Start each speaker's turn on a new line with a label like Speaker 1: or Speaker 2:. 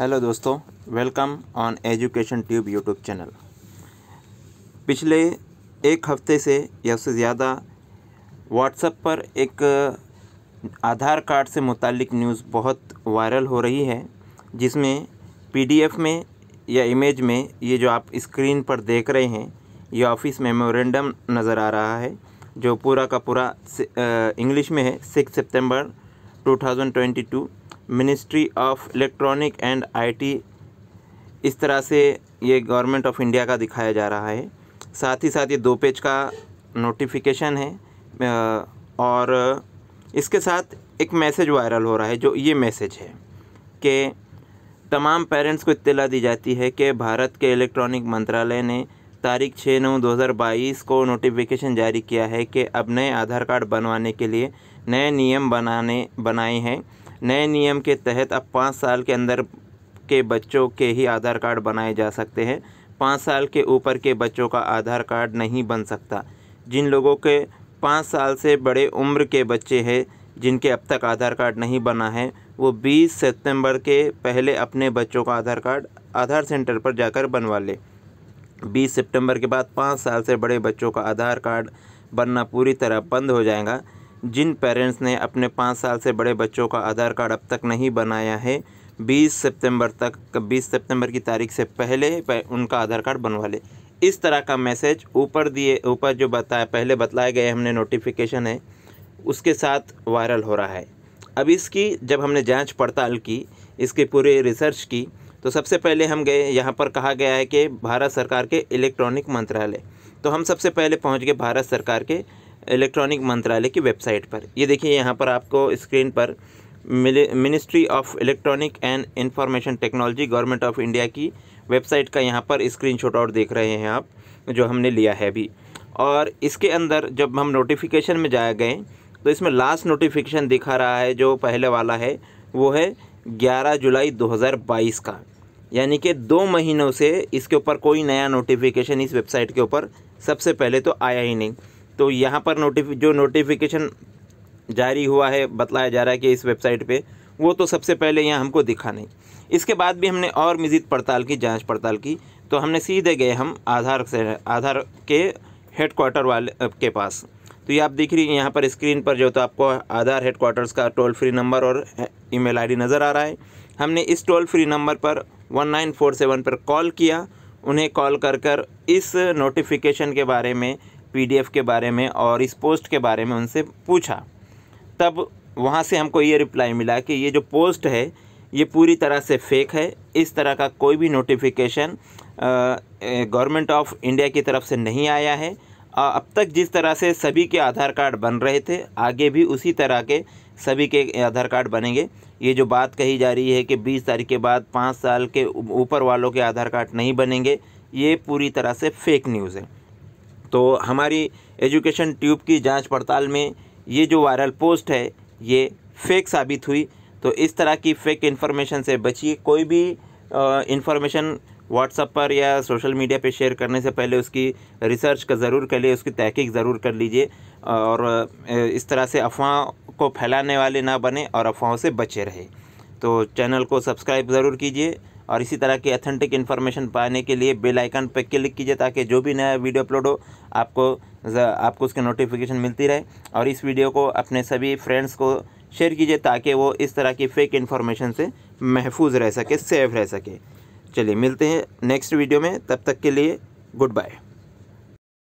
Speaker 1: hello दोस्तों welcome on education tube YouTube channel पिछले एक हफ्ते से या उससे ज़्यादा व्हाट्सएप पर एक आधार कार्ड से मुतलिक न्यूज़ बहुत वायरल हो रही है जिसमें पीडीएफ में या इमेज में ये जो आप स्क्रीन पर देख रहे हैं ये ऑफिस मेमोरेंडम नज़र आ रहा है जो पूरा का पूरा इंग्लिश में है सिक्स सितंबर 2022 ministry of electronic and IT इस तरह से ये गवर्नमेंट ऑफ इंडिया का दिखाया जा रहा है साथ ही साथ ये दो पेज का नोटिफिकेशन है और इसके साथ एक मैसेज वायरल हो रहा है जो ये मैसेज है कि तमाम पेरेंट्स को इत्तला दी जाती है कि भारत के इलेक्ट्रॉनिक मंत्रालय ने तारीख छः नौ दो हज़ार बाईस को नोटिफिकेशन जारी किया है कि अब नए आधार कार्ड बनवाने के लिए नए नियम बनाने बनाए हैं नए नियम के तहत अब पाँच साल के अंदर के बच्चों के ही आधार कार्ड बनाए जा सकते हैं पाँच साल के ऊपर के बच्चों का आधार कार्ड नहीं बन सकता जिन लोगों के पाँच साल से बड़े उम्र के बच्चे हैं जिनके अब तक आधार कार्ड नहीं बना है वो 20 सितंबर के पहले अपने बच्चों का आधार कार्ड आधार सेंटर पर जाकर बनवा ले 20 सितंबर के बाद पाँच साल से बड़े बच्चों का आधार कार्ड बनना पूरी तरह बंद हो जाएगा जिन पेरेंट्स ने अपने पाँच साल से बड़े बच्चों का आधार कार्ड अब तक नहीं बनाया है 20 सितंबर तक 20 सितंबर की तारीख से पहले उनका आधार कार्ड बनवा ले इस तरह का मैसेज ऊपर दिए ऊपर जो बताया पहले बतलाए गए हमने नोटिफिकेशन है उसके साथ वायरल हो रहा है अब इसकी जब हमने जांच पड़ताल की इसके पूरी रिसर्च की तो सबसे पहले हम गए यहाँ पर कहा गया है कि भारत सरकार के इलेक्ट्रॉनिक मंत्रालय तो हम सबसे पहले पहुँच गए भारत सरकार के इलेक्ट्रॉनिक मंत्रालय की वेबसाइट पर ये देखिए यहाँ पर आपको स्क्रीन पर ministry of electronic and information technology government of India की वेबसाइट का यहाँ पर स्क्रीन शॉट आउट देख रहे हैं आप जो हमने लिया है अभी और इसके अंदर जब हम नोटिफिकेशन में जाए गए तो इसमें लास्ट नोटिफिकेशन दिखा रहा है जो पहले वाला है वो है 11 जुलाई 2022 का यानी कि दो महीनों से इसके ऊपर कोई नया नोटिफिकेशन इस वेबसाइट के ऊपर सबसे पहले तो आया ही नहीं तो यहाँ पर नोटिफ जो नोटिफिकेशन जारी हुआ है बतलाया जा रहा है कि इस वेबसाइट पे वो तो सबसे पहले यहाँ हमको दिखा नहीं इसके बाद भी हमने और मज़ीद पड़ताल की जांच पड़ताल की तो हमने सीधे गए हम आधार से आधार के हेड क्वार्टर वाले के पास तो ये आप दिख रही हैं यहाँ पर स्क्रीन पर जो तो आपको आधार हेड क्वार्टर्स का टोल फ्री नंबर और ई मेल नज़र आ रहा है हमने इस टोल फ्री नंबर पर वन पर कॉल किया उन्हें कॉल कर कर इस नोटिफिकेशन के बारे में पीडीएफ के बारे में और इस पोस्ट के बारे में उनसे पूछा तब वहाँ से हमको ये रिप्लाई मिला कि ये जो पोस्ट है ये पूरी तरह से फेक है इस तरह का कोई भी नोटिफिकेशन गवर्नमेंट ऑफ इंडिया की तरफ से नहीं आया है आ, अब तक जिस तरह से सभी के आधार कार्ड बन रहे थे आगे भी उसी तरह के सभी के आधार कार्ड बनेंगे ये जो बात कही जा रही है कि 20 तारीख के बाद पाँच साल के ऊपर वालों के आधार कार्ड नहीं बनेंगे ये पूरी तरह से फेक न्यूज़ है तो हमारी एजुकेशन ट्यूब की जांच पड़ताल में ये जो वायरल पोस्ट है ये फेक साबित हुई तो इस तरह की फेक इन्फॉर्मेशन से बचिए कोई भी इन्फॉर्मेशन व्हाट्सअप पर या सोशल मीडिया पे शेयर करने से पहले उसकी रिसर्च का ज़रूर कर लिए उसकी तहकीक ज़रूर कर लीजिए और इस तरह से अफवाह को फैलाने वाले ना बने और अफवाहों से बचे रहे तो चैनल को सब्सक्राइब ज़रूर कीजिए और इसी तरह की अथेंटिक इन्फॉर्मेशन पाने के लिए बेल आइकन पर क्लिक कीजिए ताकि जो भी नया वीडियो अपलोड हो आपको आपको उसकी नोटिफिकेशन मिलती रहे और इस वीडियो को अपने सभी फ्रेंड्स को शेयर कीजिए ताकि वो इस तरह की फ़ेक इन्फॉर्मेशन से महफूज रह सके सेफ रह सके चलिए मिलते हैं नेक्स्ट वीडियो में तब तक के लिए गुड बाय